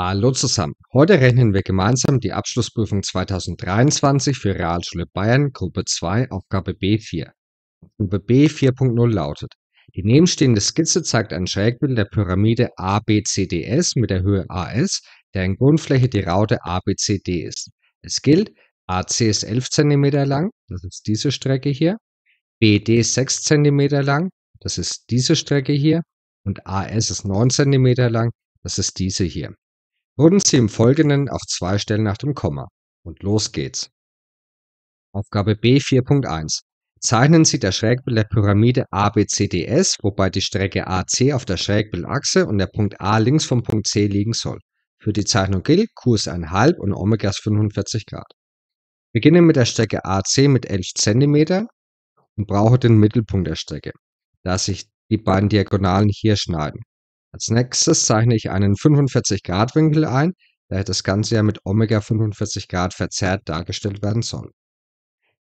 Hallo zusammen. Heute rechnen wir gemeinsam die Abschlussprüfung 2023 für Realschule Bayern Gruppe 2 Aufgabe B4. Gruppe B 4.0 lautet: Die nebenstehende Skizze zeigt ein Schrägbild der Pyramide ABCDS mit der Höhe AS, deren Grundfläche die Raute ABCD ist. Es gilt, AC ist 11 cm lang, das ist diese Strecke hier, BD 6 cm lang, das ist diese Strecke hier und AS ist 9 cm lang, das ist diese hier wurden sie im Folgenden auf zwei Stellen nach dem Komma. Und los geht's. Aufgabe B 4.1. Zeichnen Sie das Schrägbild der Pyramide ABCDS, wobei die Strecke AC auf der Schrägbildachse und der Punkt A links vom Punkt C liegen soll. Für die Zeichnung gilt Q ist 1,5 und Omega 45 Grad. Beginne mit der Strecke AC mit 11 cm und brauche den Mittelpunkt der Strecke, da sich die beiden Diagonalen hier schneiden. Als nächstes zeichne ich einen 45 Grad Winkel ein, da das Ganze ja mit Omega 45 Grad verzerrt dargestellt werden soll.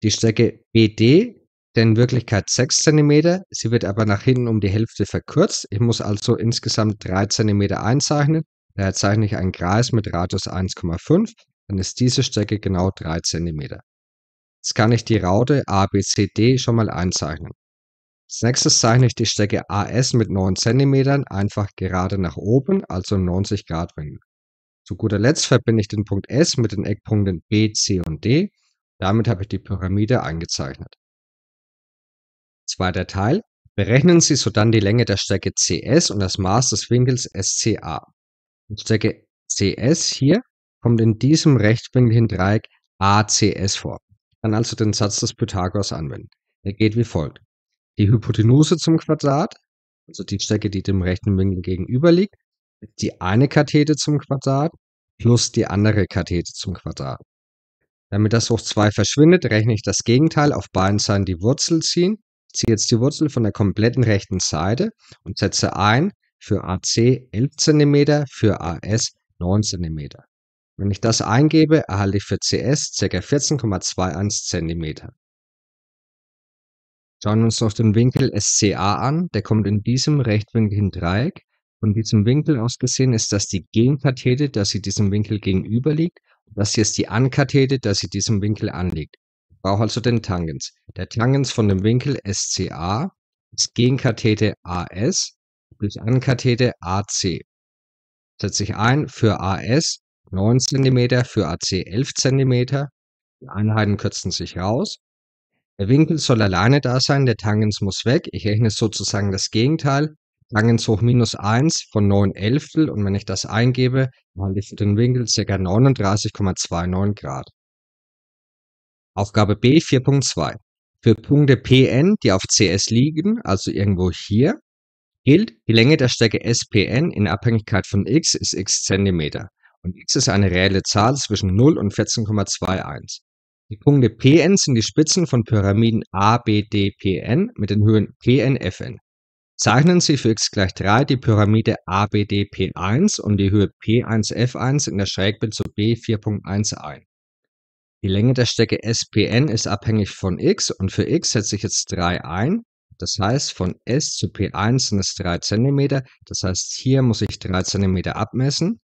Die Strecke BD, denn in Wirklichkeit 6 cm, sie wird aber nach hinten um die Hälfte verkürzt. Ich muss also insgesamt 3 cm einzeichnen. Daher zeichne ich einen Kreis mit Radius 1,5, dann ist diese Strecke genau 3 cm. Jetzt kann ich die Raute ABCD schon mal einzeichnen. Als nächstes zeichne ich die Strecke AS mit 9 cm einfach gerade nach oben, also 90 Grad Winkel. Zu guter Letzt verbinde ich den Punkt S mit den Eckpunkten B, C und D. Damit habe ich die Pyramide eingezeichnet. Zweiter Teil. Berechnen Sie sodann die Länge der Strecke CS und das Maß des Winkels SCA. Die Strecke CS hier kommt in diesem rechtwinkligen Dreieck ACS vor. Ich kann also den Satz des Pythagoras anwenden. Er geht wie folgt die Hypotenuse zum Quadrat, also die Strecke, die dem rechten Winkel gegenüber liegt, die eine Kathete zum Quadrat plus die andere Kathete zum Quadrat. Damit das hoch 2 verschwindet, rechne ich das Gegenteil auf beiden Seiten die Wurzel ziehen, ziehe jetzt die Wurzel von der kompletten rechten Seite und setze ein für AC 11 cm, für AS 9 cm. Wenn ich das eingebe, erhalte ich für CS ca. 14,21 cm. Schauen wir uns noch den Winkel SCA an. Der kommt in diesem rechtwinkligen Dreieck. Von diesem Winkel aus gesehen ist das die Genkathete, dass sie diesem Winkel gegenüber liegt. Und das hier ist die Ankathete, dass sie diesem Winkel anliegt. Ich brauche also den Tangens. Der Tangens von dem Winkel SCA ist Genkathete AS durch Ankathete AC. Setze ich ein für AS 9 cm, für AC 11 cm. Die Einheiten kürzen sich raus. Der Winkel soll alleine da sein, der Tangens muss weg. Ich rechne sozusagen das Gegenteil. Tangens hoch minus 1 von 9 Elftel und wenn ich das eingebe, halte ich für den Winkel ca. 39,29 Grad. Aufgabe B 4.2. Für Punkte Pn, die auf Cs liegen, also irgendwo hier, gilt, die Länge der Strecke Spn in Abhängigkeit von x ist x Zentimeter und x ist eine reelle Zahl zwischen 0 und 14,21. Die Punkte Pn sind die Spitzen von Pyramiden A, B, D, Pn mit den Höhen Pn, Fn. Zeichnen Sie für x gleich 3 die Pyramide ABD P1 und die Höhe P1F1 in der Schrägbild zu B 4.1 ein. Die Länge der Strecke SPN ist abhängig von x und für x setze ich jetzt 3 ein. Das heißt, von S zu P1 sind es 3 cm. Das heißt, hier muss ich 3 cm abmessen.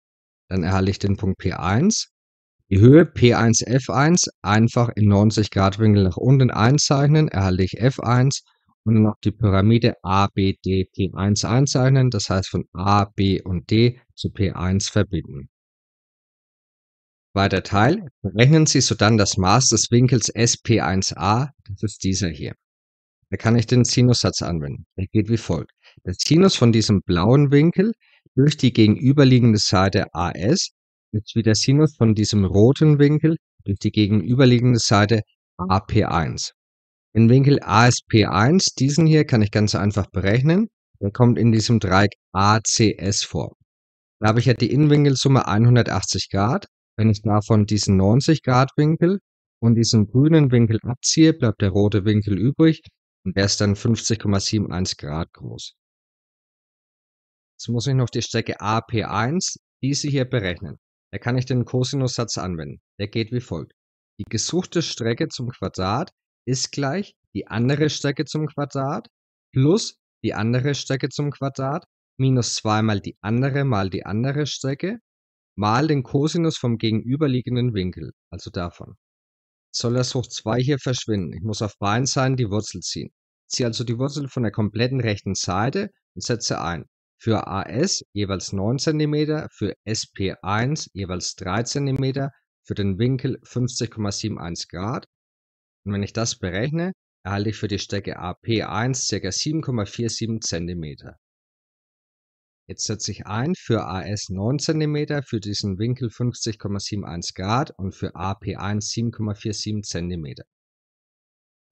Dann erhalte ich den Punkt P1. Die Höhe P1-F1 einfach in 90 Grad Winkel nach unten einzeichnen, erhalte ich F1 und dann noch die Pyramide ABD P1 einzeichnen, das heißt von A, B und D zu P1 verbinden. Weiter Teil, berechnen Sie sodann das Maß des Winkels SP1a, das ist dieser hier. Da kann ich den Sinussatz anwenden. Der geht wie folgt. Der Sinus von diesem blauen Winkel durch die gegenüberliegende Seite AS Jetzt wird der Sinus von diesem roten Winkel durch die gegenüberliegende Seite AP1. Den Winkel ASP1, diesen hier, kann ich ganz einfach berechnen. Der kommt in diesem Dreieck ACS vor. Da habe ich ja die Innenwinkelsumme 180 Grad. Wenn ich davon diesen 90 Grad Winkel und diesen grünen Winkel abziehe, bleibt der rote Winkel übrig und der ist dann 50,71 Grad groß. Jetzt muss ich noch die Strecke AP1, diese hier berechnen. Da kann ich den Kosinussatz anwenden. Der geht wie folgt. Die gesuchte Strecke zum Quadrat ist gleich die andere Strecke zum Quadrat plus die andere Strecke zum Quadrat minus 2 mal die andere mal die andere Strecke mal den Kosinus vom gegenüberliegenden Winkel, also davon. soll das hoch 2 hier verschwinden. Ich muss auf beiden Seiten die Wurzel ziehen. ziehe also die Wurzel von der kompletten rechten Seite und setze ein für AS jeweils 9 cm, für SP1 jeweils 3 cm, für den Winkel 50,71 Grad. Und wenn ich das berechne, erhalte ich für die Strecke AP1 ca. 7,47 cm. Jetzt setze ich ein für AS 9 cm für diesen Winkel 50,71 Grad und für AP1 7,47 cm.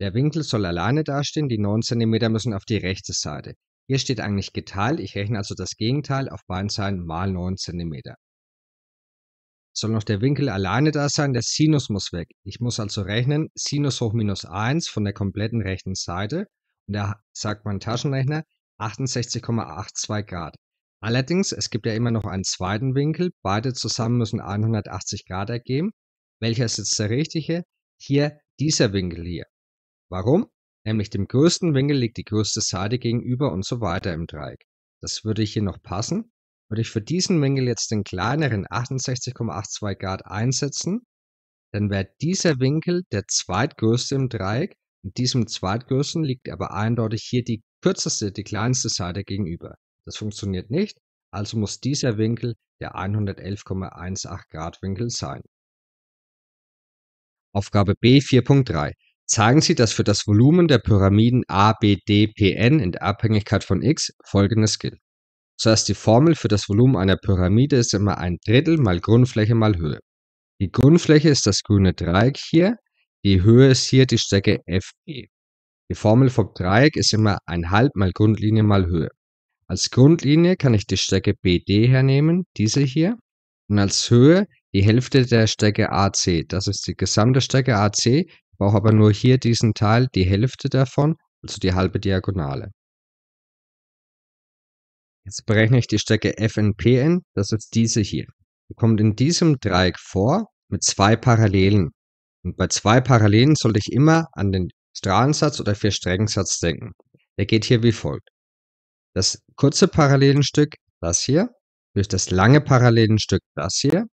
Der Winkel soll alleine dastehen, die 9 cm müssen auf die rechte Seite. Hier steht eigentlich geteilt, ich rechne also das Gegenteil auf beiden Seiten mal 9 cm. Soll noch der Winkel alleine da sein, der Sinus muss weg. Ich muss also rechnen, Sinus hoch minus 1 von der kompletten rechten Seite. Und da sagt mein Taschenrechner 68,82 Grad. Allerdings, es gibt ja immer noch einen zweiten Winkel. Beide zusammen müssen 180 Grad ergeben. Welcher ist jetzt der richtige? Hier dieser Winkel hier. Warum? nämlich dem größten Winkel liegt die größte Seite gegenüber und so weiter im Dreieck. Das würde hier noch passen. Würde ich für diesen Winkel jetzt den kleineren 68,82 Grad einsetzen, dann wäre dieser Winkel der zweitgrößte im Dreieck. In diesem zweitgrößten liegt aber eindeutig hier die kürzeste, die kleinste Seite gegenüber. Das funktioniert nicht, also muss dieser Winkel der 111,18 Grad Winkel sein. Aufgabe B 4.3. Zeigen Sie, dass für das Volumen der Pyramiden a, b, d, p, n in der Abhängigkeit von x folgendes gilt. Zuerst die Formel für das Volumen einer Pyramide ist immer ein Drittel mal Grundfläche mal Höhe. Die Grundfläche ist das grüne Dreieck hier, die Höhe ist hier die Strecke FB. E. Die Formel vom Dreieck ist immer ein halb mal Grundlinie mal Höhe. Als Grundlinie kann ich die Strecke BD hernehmen, diese hier, und als Höhe die Hälfte der Strecke AC. Das ist die gesamte Strecke AC, brauche aber nur hier diesen Teil, die Hälfte davon, also die halbe Diagonale. Jetzt berechne ich die Strecke FNPN, das ist diese hier. Die kommt in diesem Dreieck vor mit zwei Parallelen. Und bei zwei Parallelen sollte ich immer an den Strahlensatz oder Vierstreckensatz denken. Der geht hier wie folgt. Das kurze Parallelenstück, das hier, durch das lange Parallelenstück, das hier,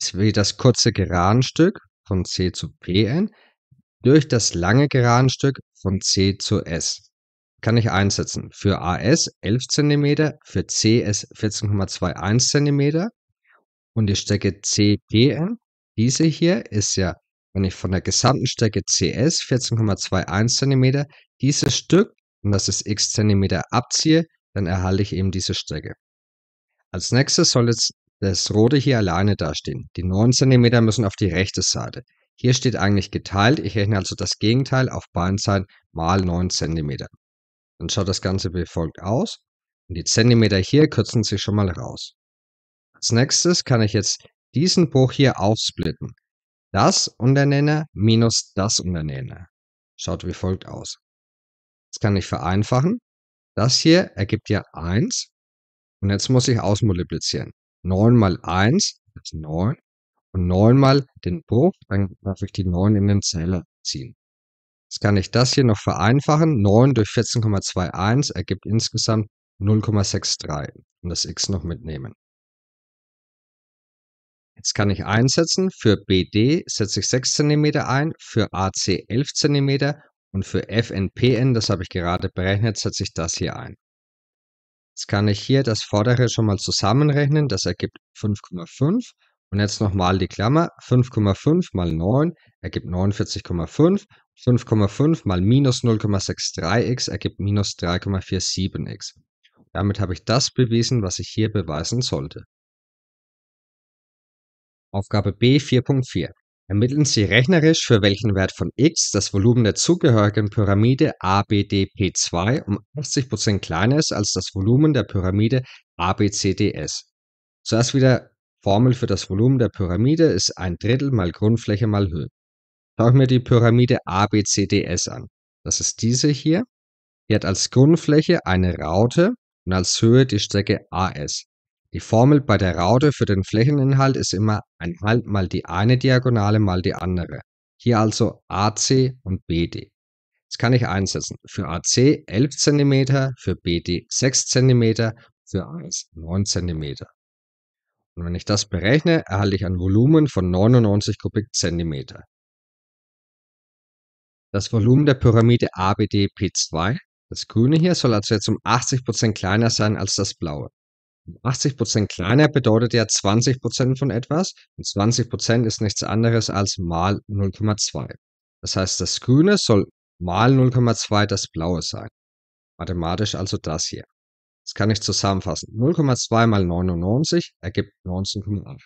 ist wie das kurze geraden Stück von C zu PN durch das lange gerade Stück von c zu s. Kann ich einsetzen für AS 11 cm, für CS 14,21 cm und die Strecke CPN, diese hier ist ja, wenn ich von der gesamten Strecke CS 14,21 cm dieses Stück und das ist x cm abziehe, dann erhalte ich eben diese Strecke. Als nächstes soll jetzt das rote hier alleine dastehen. Die 9 cm müssen auf die rechte Seite. Hier steht eigentlich geteilt, ich rechne also das Gegenteil auf beiden Seiten mal 9 cm. Dann schaut das Ganze wie folgt aus und die Zentimeter hier kürzen sich schon mal raus. Als nächstes kann ich jetzt diesen Bruch hier aufsplitten. Das Unternenner minus das Unternenner. Schaut wie folgt aus. Jetzt kann ich vereinfachen. Das hier ergibt ja 1. Und jetzt muss ich ausmultiplizieren. 9 mal 1 ist 9 und neunmal den Bruch, dann darf ich die 9 in den Zähler ziehen. Jetzt kann ich das hier noch vereinfachen. 9 durch 14,21 ergibt insgesamt 0,63 und das x noch mitnehmen. Jetzt kann ich einsetzen. Für BD setze ich 6 cm ein, für AC 11 cm und für FNPN, das habe ich gerade berechnet, setze ich das hier ein. Jetzt kann ich hier das vordere schon mal zusammenrechnen. Das ergibt 5,5 und jetzt nochmal die Klammer. 5,5 mal 9 ergibt 49,5. 5,5 mal minus 0,63x ergibt minus 3,47x. Damit habe ich das bewiesen, was ich hier beweisen sollte. Aufgabe B 4.4. Ermitteln Sie rechnerisch, für welchen Wert von x das Volumen der zugehörigen Pyramide ABDP2 um 80% kleiner ist als das Volumen der Pyramide ABCDS. Zuerst wieder Formel für das Volumen der Pyramide ist ein Drittel mal Grundfläche mal Höhe. Schaue ich mir die Pyramide ABCDS an. Das ist diese hier. Die hat als Grundfläche eine Raute und als Höhe die Strecke AS. Die Formel bei der Raute für den Flächeninhalt ist immer ein 1,5 halt mal die eine Diagonale mal die andere. Hier also AC und BD. Das kann ich einsetzen. Für AC 11 cm, für BD 6 cm, für AS 9 cm. Und wenn ich das berechne, erhalte ich ein Volumen von 99 Kubikzentimeter. Das Volumen der Pyramide ABD-P2, das grüne hier, soll also jetzt um 80% kleiner sein als das blaue. 80% kleiner bedeutet ja 20% von etwas und 20% ist nichts anderes als mal 0,2. Das heißt, das grüne soll mal 0,2 das blaue sein. Mathematisch also das hier. Das kann ich zusammenfassen. 0,2 mal 99 ergibt 19,8.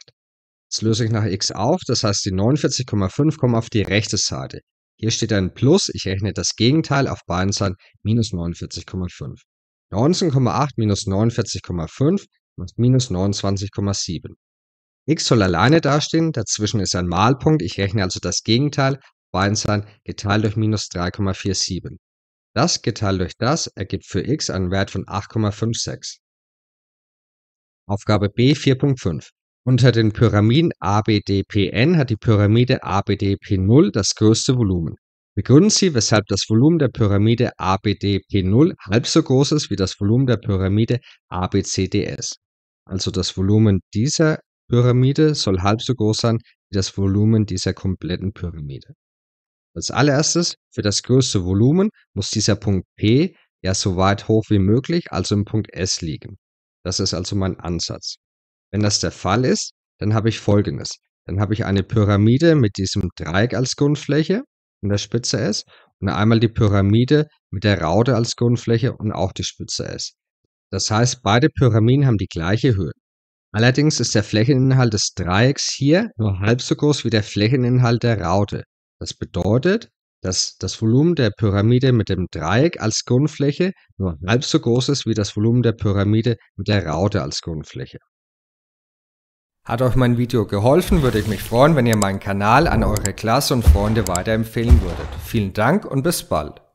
Jetzt löse ich nach x auf, das heißt die 49,5 kommen auf die rechte Seite. Hier steht ein Plus, ich rechne das Gegenteil auf beiden Seiten, minus 49,5. 19,8 minus 49,5 macht minus 29,7. x soll alleine dastehen, dazwischen ist ein Malpunkt, ich rechne also das Gegenteil auf beiden Seiten geteilt durch minus 3,47. Das geteilt durch das ergibt für x einen Wert von 8,56. Aufgabe B 4.5. Unter den Pyramiden ABDPN hat die Pyramide ABDP0 das größte Volumen. Begründen Sie, weshalb das Volumen der Pyramide ABDP0 halb so groß ist wie das Volumen der Pyramide ABCDS. Also das Volumen dieser Pyramide soll halb so groß sein wie das Volumen dieser kompletten Pyramide. Als allererstes, für das größte Volumen muss dieser Punkt P ja so weit hoch wie möglich, also im Punkt S liegen. Das ist also mein Ansatz. Wenn das der Fall ist, dann habe ich folgendes. Dann habe ich eine Pyramide mit diesem Dreieck als Grundfläche und der Spitze S und einmal die Pyramide mit der Raute als Grundfläche und auch die Spitze S. Das heißt, beide Pyramiden haben die gleiche Höhe. Allerdings ist der Flächeninhalt des Dreiecks hier nur halb so groß wie der Flächeninhalt der Raute. Das bedeutet, dass das Volumen der Pyramide mit dem Dreieck als Grundfläche nur halb so groß ist wie das Volumen der Pyramide mit der Raute als Grundfläche. Hat euch mein Video geholfen, würde ich mich freuen, wenn ihr meinen Kanal an eure Klasse und Freunde weiterempfehlen würdet. Vielen Dank und bis bald.